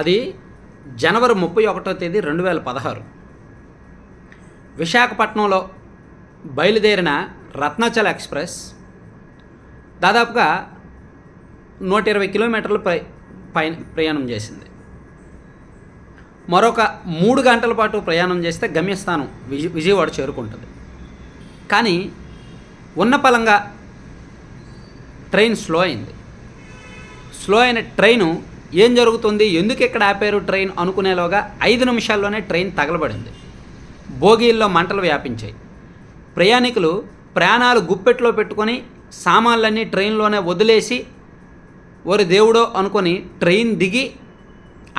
అది జనవరి ముప్పై ఒకటో తేదీ రెండు వేల పదహారు విశాఖపట్నంలో బయలుదేరిన రత్నాచల ఎక్స్ప్రెస్ దాదాపుగా నూట ఇరవై కిలోమీటర్ల పై ప్రయాణం చేసింది మరొక మూడు గంటల పాటు ప్రయాణం చేస్తే గమ్యస్థానం విజ విజయవాడ చేరుకుంటుంది కానీ ఉన్న పలంగా ట్రైన్ స్లో అయింది స్లో అయిన ట్రైను ఏం జరుగుతుంది ఎందుకు ఇక్కడ ఆపారు ట్రైన్ అనుకునేలోగా ఐదు నిమిషాల్లోనే ట్రైన్ తగలబడింది బోగీల్లో మంటలు వ్యాపించాయి ప్రయాణికులు ప్రయాణాలు గుప్పెట్లో పెట్టుకొని సామాన్లన్నీ ట్రైన్లోనే వదిలేసి ఓరి దేవుడో అనుకొని ట్రైన్ దిగి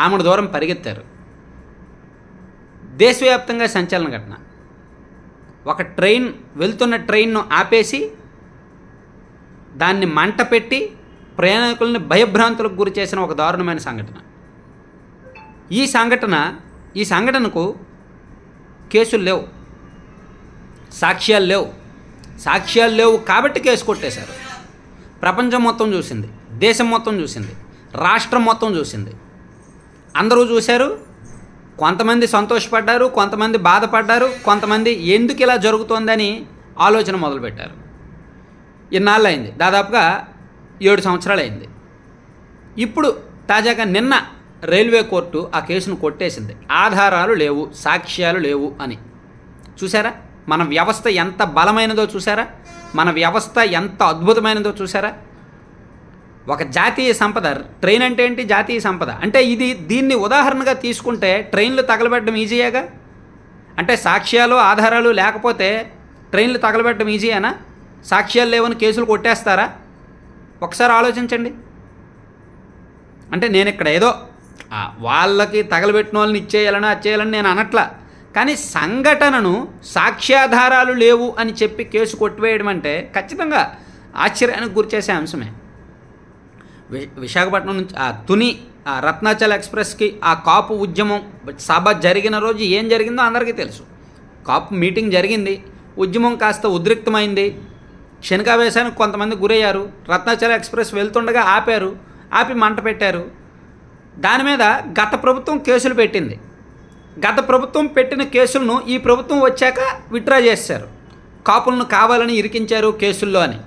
ఆమె దూరం పరిగెత్తారు దేశవ్యాప్తంగా సంచలన ఘటన ఒక ట్రైన్ వెళ్తున్న ట్రైన్ను ఆపేసి దాన్ని మంట పెట్టి ప్రయాణికులని భయభ్రాంతులకు గురి చేసిన ఒక దారుణమైన సంఘటన ఈ సంఘటన ఈ సంఘటనకు కేసులు లేవు సాక్ష్యాలు లేవు సాక్ష్యాలు లేవు కాబట్టి కేసు కొట్టేశారు ప్రపంచం మొత్తం చూసింది దేశం మొత్తం చూసింది రాష్ట్రం మొత్తం చూసింది అందరూ చూశారు కొంతమంది సంతోషపడ్డారు కొంతమంది బాధపడ్డారు కొంతమంది ఎందుకు ఇలా జరుగుతోందని ఆలోచన మొదలుపెట్టారు ఇన్నాళ్ళు అయింది దాదాపుగా ఏడు సంవత్సరాలు అయింది ఇప్పుడు తాజాగా నిన్న రైల్వే కోర్టు ఆ కేసును కొట్టేసింది ఆధారాలు లేవు సాక్ష్యాలు లేవు అని చూసారా మన వ్యవస్థ ఎంత బలమైనదో చూసారా మన వ్యవస్థ ఎంత అద్భుతమైనదో చూసారా ఒక జాతీయ సంపద ట్రైన్ అంటే ఏంటి జాతీయ సంపద అంటే ఇది దీన్ని ఉదాహరణగా తీసుకుంటే ట్రైన్లు తగలబెట్టడం ఈజీయేగా అంటే సాక్ష్యాలు ఆధారాలు లేకపోతే ట్రైన్లు తగలబెట్టడం ఈజీయేనా సాక్ష్యాలు లేవని కేసులు కొట్టేస్తారా ఒకసారి ఆలోచించండి అంటే నేను ఇక్కడ ఏదో వాళ్ళకి తగలబెట్టిన వాళ్ళని ఇచ్చేయాలని అచ్చేయాలని నేను అనట్లా కానీ సంఘటనను సాక్ష్యాధారాలు లేవు అని చెప్పి కేసు కొట్టివేయడం అంటే ఖచ్చితంగా ఆశ్చర్యానికి గురిచేసే అంశమే విశాఖపట్నం నుంచి ఆ తుని ఆ రత్నాచల్ ఎక్స్ప్రెస్కి ఆ కాపు ఉద్యమం సభ జరిగిన రోజు ఏం జరిగిందో అందరికీ తెలుసు కాపు మీటింగ్ జరిగింది ఉద్యమం కాస్త ఉద్రిక్తమైంది శనకావేశానికి కొంతమంది గురయ్యారు రత్నాచల ఎక్స్ప్రెస్ వెళ్తుండగా ఆపారు ఆపి మంట పెట్టారు దాని మీద గత ప్రభుత్వం కేసులు పెట్టింది గత ప్రభుత్వం పెట్టిన కేసులను ఈ ప్రభుత్వం వచ్చాక విత్డ్రా చేశారు కాపులను కావాలని ఇరికించారు కేసుల్లో అని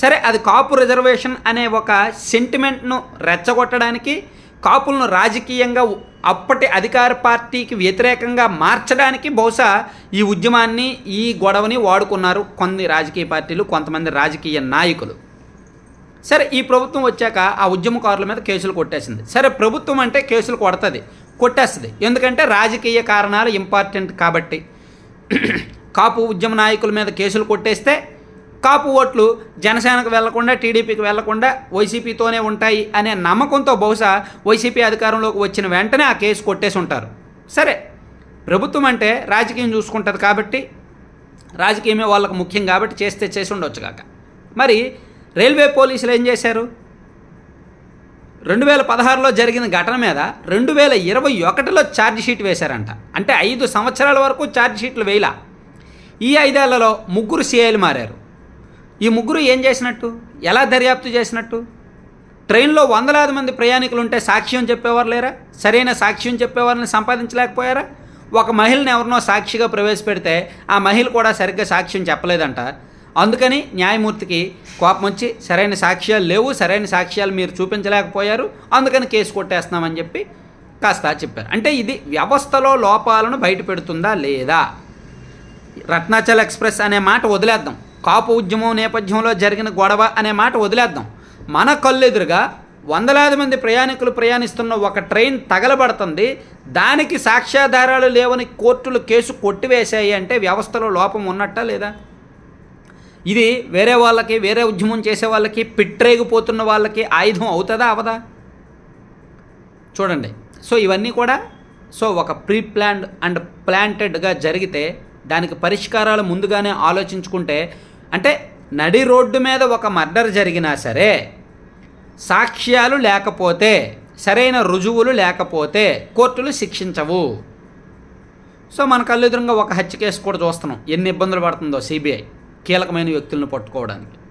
సరే అది కాపు రిజర్వేషన్ అనే ఒక సెంటిమెంట్ను రెచ్చగొట్టడానికి కాపులను రాజకీయంగా అప్పటి అధికార పార్టీకి వ్యతిరేకంగా మార్చడానికి బహుశా ఈ ఉద్యమాన్ని ఈ గొడవని వాడుకున్నారు కొన్ని రాజకీయ పార్టీలు కొంతమంది రాజకీయ నాయకులు సరే ఈ ప్రభుత్వం వచ్చాక ఆ ఉద్యమకారుల మీద కేసులు కొట్టేసింది సరే ప్రభుత్వం అంటే కేసులు కొడుతుంది కొట్టేస్తుంది ఎందుకంటే రాజకీయ కారణాలు ఇంపార్టెంట్ కాబట్టి కాపు ఉద్యమ నాయకుల మీద కేసులు కొట్టేస్తే కాపు ఓట్లు జనసేనకు వెళ్లకుండా టీడీపీకి వెళ్లకుండా వైసీపీతోనే ఉంటాయి అనే నమ్మకంతో బహుశా వైసీపీ అధికారంలోకి వచ్చిన వెంటనే ఆ కేసు కొట్టేసి ఉంటారు సరే ప్రభుత్వం అంటే రాజకీయం చూసుకుంటుంది కాబట్టి రాజకీయమే వాళ్ళకు ముఖ్యం కాబట్టి చేస్తే చేసి ఉండొచ్చు కాక మరి రైల్వే పోలీసులు ఏం చేశారు రెండు వేల పదహారులో జరిగిన ఘటన మీద రెండు వేల ఇరవై ఒకటిలో ఛార్జ్షీట్ వేశారంట అంటే ఐదు సంవత్సరాల వరకు ఛార్జ్షీట్లు వేయాల ఈ ఐదేళ్లలో ముగ్గురు సీఐలు మారారు ఈ ముగ్గురు ఏం చేసినట్టు ఎలా దర్యాప్తు చేసినట్టు ట్రైన్లో వందలాది మంది ప్రయాణికులు ఉంటే సాక్ష్యం చెప్పేవారు లేరా సరైన సాక్ష్యం చెప్పేవారిని సంపాదించలేకపోయారా ఒక మహిళని ఎవరినో సాక్షిగా ప్రవేశపెడితే ఆ మహిళ కూడా సరిగ్గా సాక్ష్యం చెప్పలేదంట అందుకని న్యాయమూర్తికి కోపం వచ్చి సరైన సాక్ష్యాలు లేవు సరైన సాక్ష్యాలు మీరు చూపించలేకపోయారు అందుకని కేసు కొట్టేస్తున్నామని చెప్పి కాస్త చెప్పారు అంటే ఇది వ్యవస్థలో లోపాలను బయట పెడుతుందా లేదా రత్నాచల్ ఎక్స్ప్రెస్ అనే మాట వదిలేద్దాం కాపు ఉద్యమం నేపథ్యంలో జరిగిన గొడవ అనే మాట వదిలేద్దాం మన కళ్ళెదురుగా వందలాది మంది ప్రయాణికులు ప్రయాణిస్తున్న ఒక ట్రైన్ తగలబడుతుంది దానికి సాక్ష్యాధారాలు లేవని కోర్టులు కేసు కొట్టివేశాయి అంటే వ్యవస్థలో లోపం ఉన్నట్ట లేదా ఇది వేరే వాళ్ళకి వేరే ఉద్యమం చేసే వాళ్ళకి పిట్రేగిపోతున్న వాళ్ళకి ఆయుధం అవుతుందా అవదా చూడండి సో ఇవన్నీ కూడా సో ఒక ప్రీ ప్లాన్డ్ అండ్ ప్లాంటెడ్గా జరిగితే దానికి పరిష్కారాలు ముందుగానే ఆలోచించుకుంటే అంటే నడి రోడ్డు మీద ఒక మర్డర్ జరిగినా సరే సాక్ష్యాలు లేకపోతే సరైన రుజువులు లేకపోతే కోర్టులు శిక్షించవు సో మన కల్లుదురంగా ఒక హత్య కేసు కూడా చూస్తున్నాం ఎన్ని ఇబ్బందులు పడుతుందో సిబిఐ కీలకమైన వ్యక్తులను పట్టుకోవడానికి